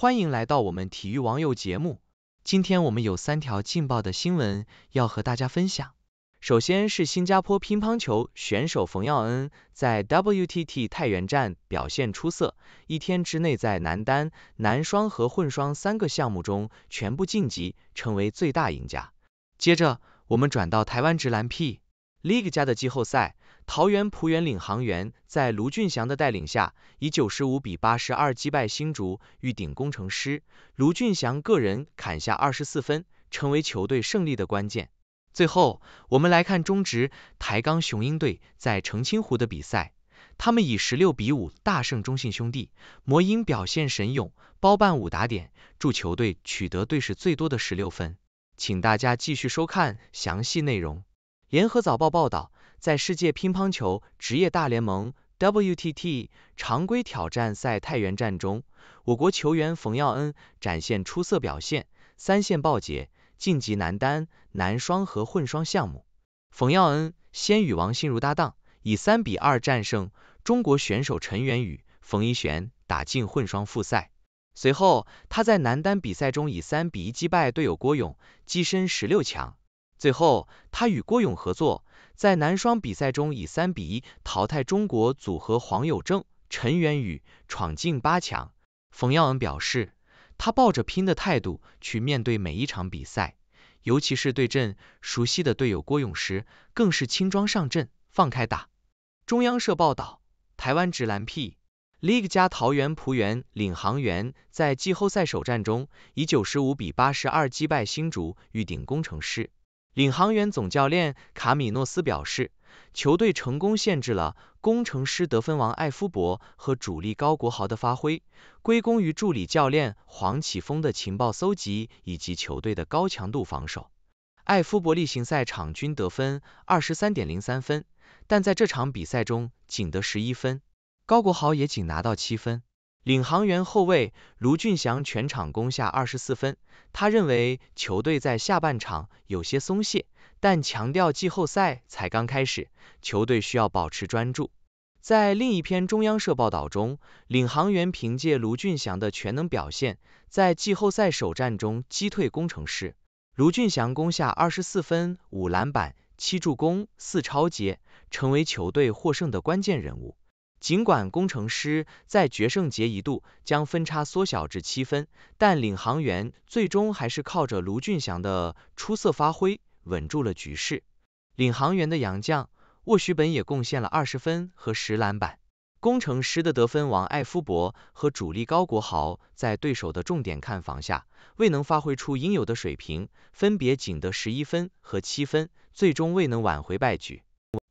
欢迎来到我们体育网友节目，今天我们有三条劲爆的新闻要和大家分享。首先是新加坡乒乓球选手冯耀恩在 WTT 太原站表现出色，一天之内在男单、男双和混双三个项目中全部晋级，成为最大赢家。接着，我们转到台湾直男 P League 家的季后赛。桃园浦园领航员在卢俊祥的带领下，以九十五比八十二击败新竹预顶工程师，卢俊祥个人砍下二十四分，成为球队胜利的关键。最后，我们来看中职台钢雄鹰队在澄清湖的比赛，他们以十六比五大胜中信兄弟，魔鹰表现神勇，包办五打点，助球队取得队史最多的十六分。请大家继续收看详细内容。联合早报报道。在世界乒乓球职业大联盟 WTT 常规挑战赛太原站中，我国球员冯耀恩展现出色表现，三线爆捷，晋级男单、男双和混双项目。冯耀恩先与王心如搭档，以三比二战胜中国选手陈元宇、冯一璇，打进混双复赛。随后，他在男单比赛中以三比一击败队友郭勇，跻身十六强。最后，他与郭勇合作。在男双比赛中以三比一淘汰中国组合黄有正、陈元宇，闯进八强。冯耀恩表示，他抱着拼的态度去面对每一场比赛，尤其是对阵熟悉的队友郭泳时，更是轻装上阵，放开打。中央社报道，台湾直男 P League 加桃园璞园领航员在季后赛首战中以九十五比八十二击败新竹玉鼎工程师。领航员总教练卡米诺斯表示，球队成功限制了工程师得分王艾夫伯和主力高国豪的发挥，归功于助理教练黄启峰的情报搜集以及球队的高强度防守。艾夫伯例行赛场均得分二十三点零三分，但在这场比赛中仅得十一分，高国豪也仅拿到七分。领航员后卫卢俊祥全场攻下二十四分，他认为球队在下半场有些松懈，但强调季后赛才刚开始，球队需要保持专注。在另一篇中央社报道中，领航员凭借卢俊祥的全能表现，在季后赛首战中击退工程师。卢俊祥攻下二十四分、五篮板、七助攻、四超截，成为球队获胜的关键人物。尽管工程师在决胜节一度将分差缩小至七分，但领航员最终还是靠着卢俊祥的出色发挥稳住了局势。领航员的杨将沃许本也贡献了二十分和十篮板。工程师的得分王艾夫伯和主力高国豪在对手的重点看防下未能发挥出应有的水平，分别仅得十一分和七分，最终未能挽回败局。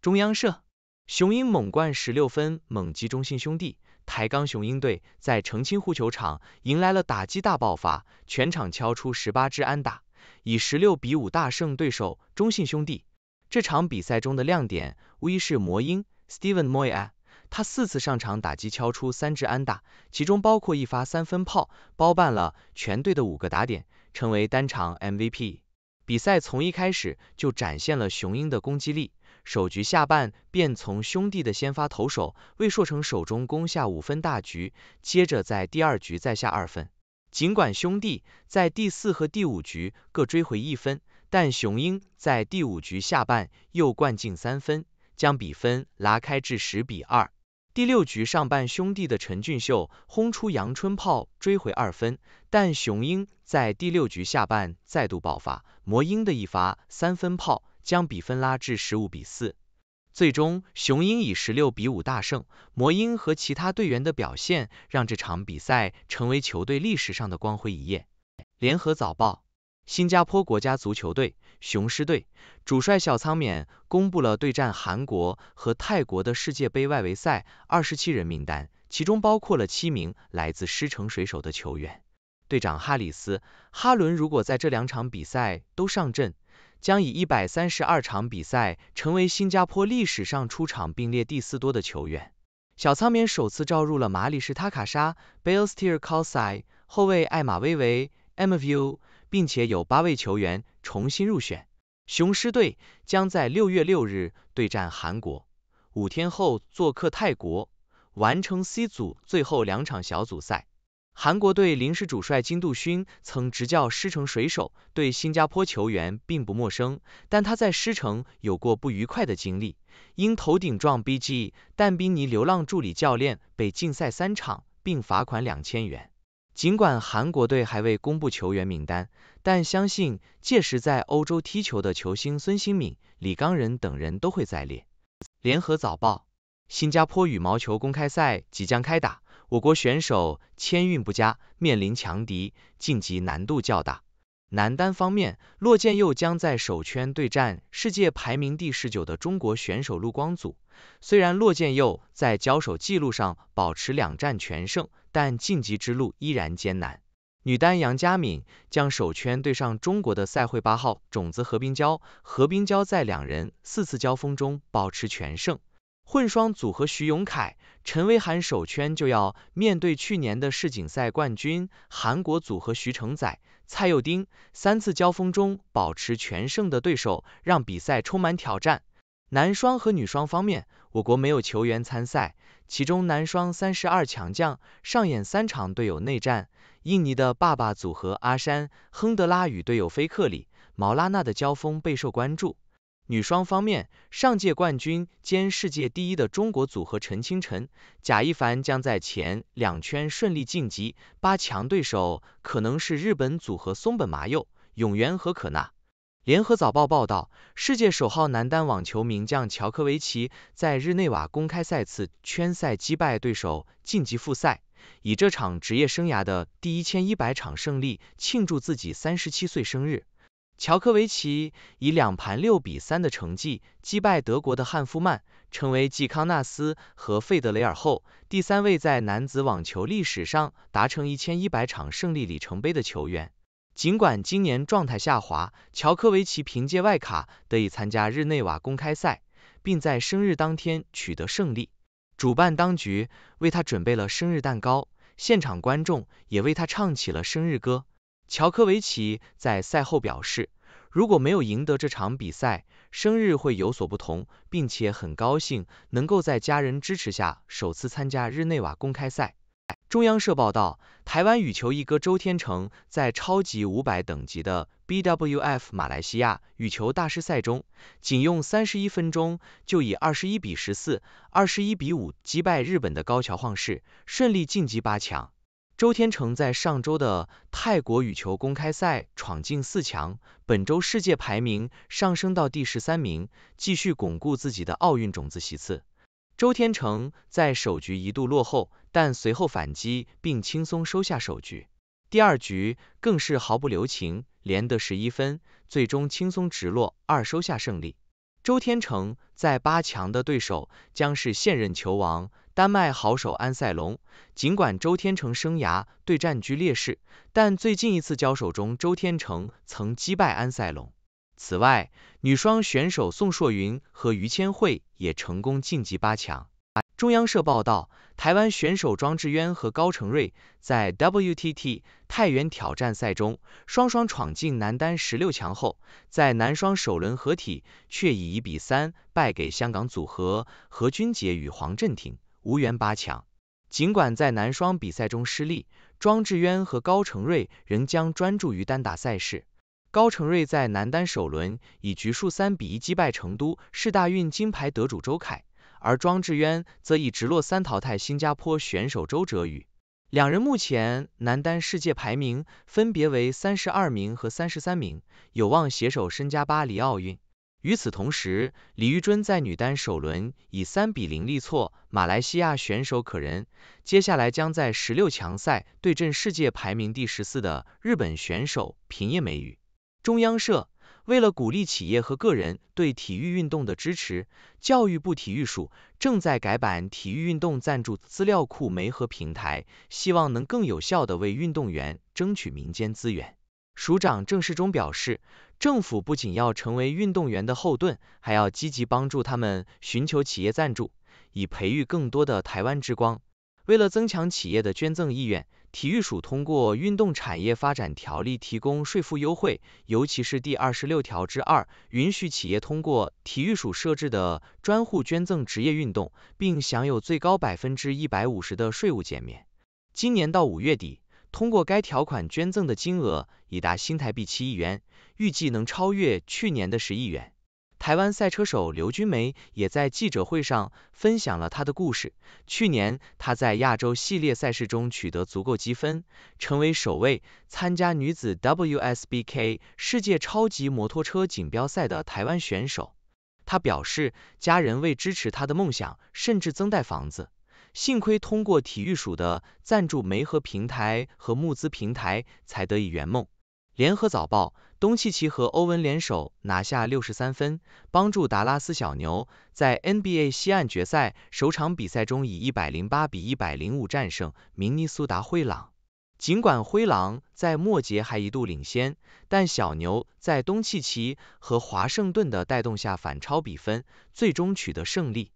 中央社。雄鹰猛灌十六分，猛击中信兄弟。台钢雄鹰队在澄清湖球场迎来了打击大爆发，全场敲出十八支安打，以十六比五大胜对手中信兄弟。这场比赛中的亮点无疑是魔鹰 Steven m o y a 他四次上场打击敲出三支安打，其中包括一发三分炮，包办了全队的五个打点，成为单场 MVP。比赛从一开始就展现了雄鹰的攻击力。首局下半，便从兄弟的先发投手魏硕成手中攻下五分大局，接着在第二局再下二分。尽管兄弟在第四和第五局各追回一分，但雄鹰在第五局下半又灌进三分，将比分拉开至十比二。第六局上半，兄弟的陈俊秀轰出阳春炮追回二分，但雄鹰在第六局下半再度爆发，魔鹰的一发三分炮。将比分拉至十五比四，最终雄鹰以十六比五大胜魔鹰和其他队员的表现，让这场比赛成为球队历史上的光辉一页。联合早报，新加坡国家足球队雄狮队主帅小仓勉公布了对战韩国和泰国的世界杯外围赛二十七人名单，其中包括了七名来自狮城水手的球员。队长哈里斯、哈伦如果在这两场比赛都上阵。将以一百三十二场比赛成为新加坡历史上出场并列第四多的球员。小仓勉首次招入了马里士塔卡沙 （Balestier Khaw Sae）、后卫艾玛威薇、m a v u 并且有八位球员重新入选。雄狮队将在六月六日对战韩国，五天后做客泰国，完成 C 组最后两场小组赛。韩国队临时主帅金度勋曾执教狮城水手，对新加坡球员并不陌生，但他在狮城有过不愉快的经历，因头顶撞 BG 但宾尼流浪助理教练被禁赛三场，并罚款两千元。尽管韩国队还未公布球员名单，但相信届时在欧洲踢球的球星孙兴敏、李刚仁等人都会在列。联合早报：新加坡羽毛球公开赛即将开打。我国选手签运不佳，面临强敌，晋级难度较大。男单方面，骆建佑将在首圈对战世界排名第十九的中国选手陆光祖。虽然骆建佑在交手记录上保持两战全胜，但晋级之路依然艰难。女单杨佳敏将首圈对上中国的赛会八号种子何冰娇。何冰娇在两人四次交锋中保持全胜。混双组合徐永凯、陈薇涵首圈就要面对去年的世锦赛冠军韩国组合徐承宰、蔡佑丁，三次交锋中保持全胜的对手，让比赛充满挑战。男双和女双方面，我国没有球员参赛，其中男双三十二强将上演三场队友内战，印尼的爸爸组合阿山、亨德拉与队友菲克里、毛拉纳的交锋备受关注。女双方面，上届冠军兼世界第一的中国组合陈清晨、贾一凡将在前两圈顺利晋级，八强对手可能是日本组合松本麻佑、永原和可那。联合早报报道，世界首号男单网球名将乔科维奇在日内瓦公开赛次圈赛击败对手晋级复赛，以这场职业生涯的第一千一百场胜利庆祝自己三十七岁生日。乔科维奇以两盘六比三的成绩击败德国的汉夫曼，成为继康纳斯和费德雷尔后第三位在男子网球历史上达成一千一百场胜利里程碑的球员。尽管今年状态下滑，乔科维奇凭借外卡得以参加日内瓦公开赛，并在生日当天取得胜利。主办当局为他准备了生日蛋糕，现场观众也为他唱起了生日歌。乔科维奇在赛后表示，如果没有赢得这场比赛，生日会有所不同，并且很高兴能够在家人支持下首次参加日内瓦公开赛。中央社报道，台湾羽球一哥周天成在超级五百等级的 BWF 马来西亚羽球大师赛中，仅用三十一分钟就以二十一比十四、二十一比五击败日本的高桥晃世，顺利晋级八强。周天成在上周的泰国羽球公开赛闯进四强，本周世界排名上升到第十三名，继续巩固自己的奥运种子席次。周天成在首局一度落后，但随后反击并轻松收下首局。第二局更是毫不留情，连得十一分，最终轻松直落二收下胜利。周天成在八强的对手将是现任球王。丹麦好手安塞龙，尽管周天成生涯对战居劣势，但最近一次交手中周天成曾击败安塞龙。此外，女双选手宋硕云和于千惠也成功晋级八强。中央社报道，台湾选手庄智渊和高承睿在 WTT 太原挑战赛中双双闯进男单十六强后，在男双首轮合体却以一比三败给香港组合何君杰与黄镇廷。无缘八强，尽管在男双比赛中失利，庄智渊和高成睿仍将专注于单打赛事。高成睿在男单首轮以局数三比一击败成都市大运金牌得主周凯，而庄智渊则以直落三淘汰新加坡选手周哲宇。两人目前男单世界排名分别为三十二名和三十三名，有望携手身加巴黎奥运。与此同时，李玉尊在女单首轮以三比零力挫马来西亚选手可仁，接下来将在十六强赛对阵世界排名第十四的日本选手平野美宇。中央社，为了鼓励企业和个人对体育运动的支持，教育部体育署正在改版体育运动赞助资料库媒合平台，希望能更有效地为运动员争取民间资源。署长郑世忠表示，政府不仅要成为运动员的后盾，还要积极帮助他们寻求企业赞助，以培育更多的台湾之光。为了增强企业的捐赠意愿，体育署通过《运动产业发展条例》提供税负优惠，尤其是第二十六条之二，允许企业通过体育署设置的专户捐赠职业运动，并享有最高百分之一百五十的税务减免。今年到五月底。通过该条款捐赠的金额已达新台币七亿元，预计能超越去年的十亿元。台湾赛车手刘君梅也在记者会上分享了他的故事。去年他在亚洲系列赛事中取得足够积分，成为首位参加女子 WSBK 世界超级摩托车锦标赛的台湾选手。他表示，家人为支持他的梦想，甚至增贷房子。幸亏通过体育署的赞助媒合平台和募资平台，才得以圆梦。联合早报，东契奇和欧文联手拿下六十三分，帮助达拉斯小牛在 NBA 西岸决赛首场比赛中以一百零八比一百零五战胜明尼苏达灰狼。尽管灰狼在末节还一度领先，但小牛在东契奇和华盛顿的带动下反超比分，最终取得胜利。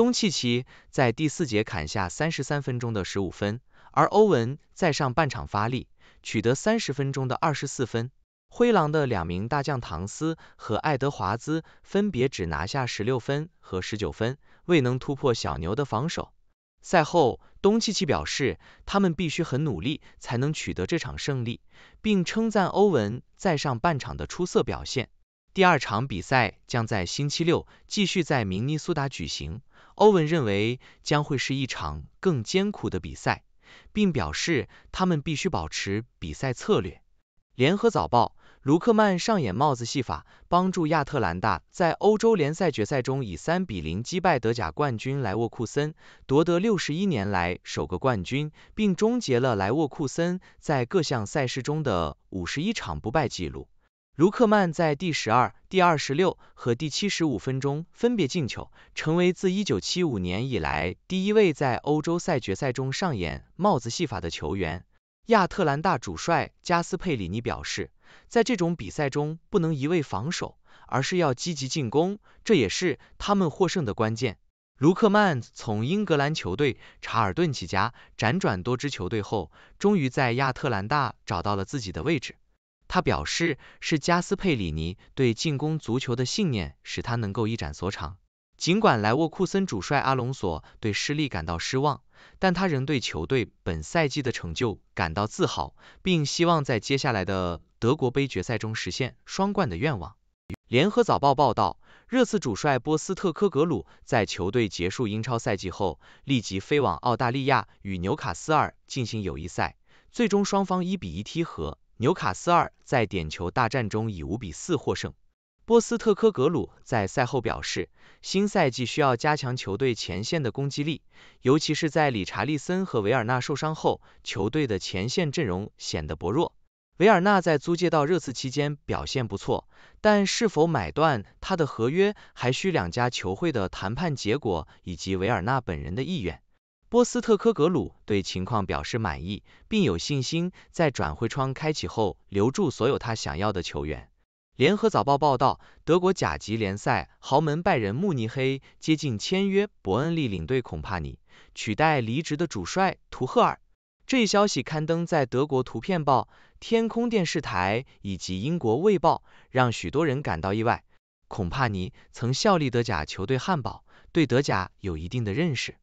东契奇在第四节砍下三十三分钟的十五分，而欧文在上半场发力，取得三十分钟的二十四分。灰狼的两名大将唐斯和爱德华兹分别只拿下十六分和十九分，未能突破小牛的防守。赛后，东契奇表示他们必须很努力才能取得这场胜利，并称赞欧文在上半场的出色表现。第二场比赛将在星期六继续在明尼苏达举行。欧文认为将会是一场更艰苦的比赛，并表示他们必须保持比赛策略。联合早报：卢克曼上演帽子戏法，帮助亚特兰大在欧洲联赛决赛中以三比零击败德甲冠军莱沃库森，夺得六十一年来首个冠军，并终结了莱沃库森在各项赛事中的五十一场不败纪录。卢克曼在第十二、第二十六和第七十五分钟分别进球，成为自一九七五年以来第一位在欧洲赛决赛中上演帽子戏法的球员。亚特兰大主帅加斯佩里尼表示，在这种比赛中不能一味防守，而是要积极进攻，这也是他们获胜的关键。卢克曼从英格兰球队查尔顿起家，辗转多支球队后，终于在亚特兰大找到了自己的位置。他表示，是加斯佩里尼对进攻足球的信念使他能够一展所长。尽管莱沃库森主帅阿隆索对失利感到失望，但他仍对球队本赛季的成就感到自豪，并希望在接下来的德国杯决赛中实现双冠的愿望。联合早报报道，热刺主帅波斯特科格鲁在球队结束英超赛季后，立即飞往澳大利亚与纽卡斯尔进行友谊赛，最终双方一比一踢和。纽卡斯尔在点球大战中以五比四获胜。波斯特科格鲁在赛后表示，新赛季需要加强球队前线的攻击力，尤其是在理查利森和维尔纳受伤后，球队的前线阵容显得薄弱。维尔纳在租借到热刺期间表现不错，但是否买断他的合约，还需两家球会的谈判结果以及维尔纳本人的意愿。波斯特科格鲁对情况表示满意，并有信心在转会窗开启后留住所有他想要的球员。联合早报报道，德国甲级联赛豪门拜仁慕尼黑接近签约伯恩利领队孔帕尼，取代离职的主帅图赫尔。这一消息刊登在德国《图片报》、天空电视台以及英国《卫报》，让许多人感到意外。孔帕尼曾效力德甲球队汉堡，对德甲有一定的认识。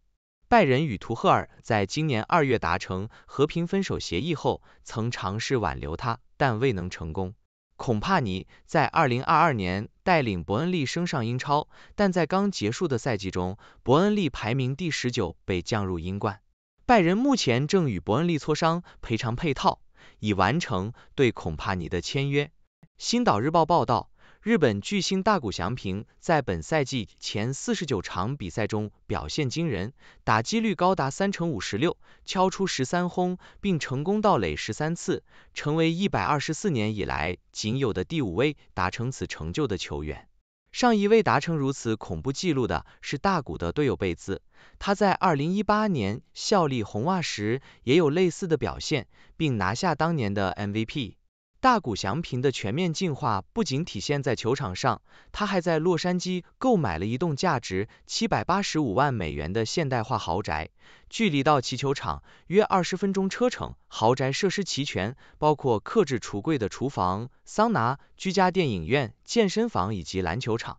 拜仁与图赫尔在今年二月达成和平分手协议后，曾尝试挽留他，但未能成功。孔帕尼在二零二二年带领伯恩利升上英超，但在刚结束的赛季中，伯恩利排名第十九，被降入英冠。拜仁目前正与伯恩利磋商赔偿配套，以完成对孔帕尼的签约。星岛日报报道。日本巨星大谷翔平在本赛季前四十九场比赛中表现惊人，打击率高达三成五十六，敲出十三轰，并成功盗垒十三次，成为一百二十四年以来仅有的第五位达成此成就的球员。上一位达成如此恐怖纪录的是大谷的队友贝兹，他在二零一八年效力红袜时也有类似的表现，并拿下当年的 MVP。大谷翔平的全面进化不仅体现在球场上，他还在洛杉矶购买了一栋价值七百八十五万美元的现代化豪宅，距离到其球场约二十分钟车程。豪宅设施齐全，包括克制橱柜的厨房、桑拿、居家电影院、健身房以及篮球场。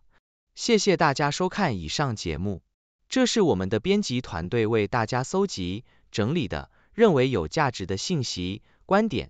谢谢大家收看以上节目，这是我们的编辑团队为大家搜集整理的，认为有价值的信息观点。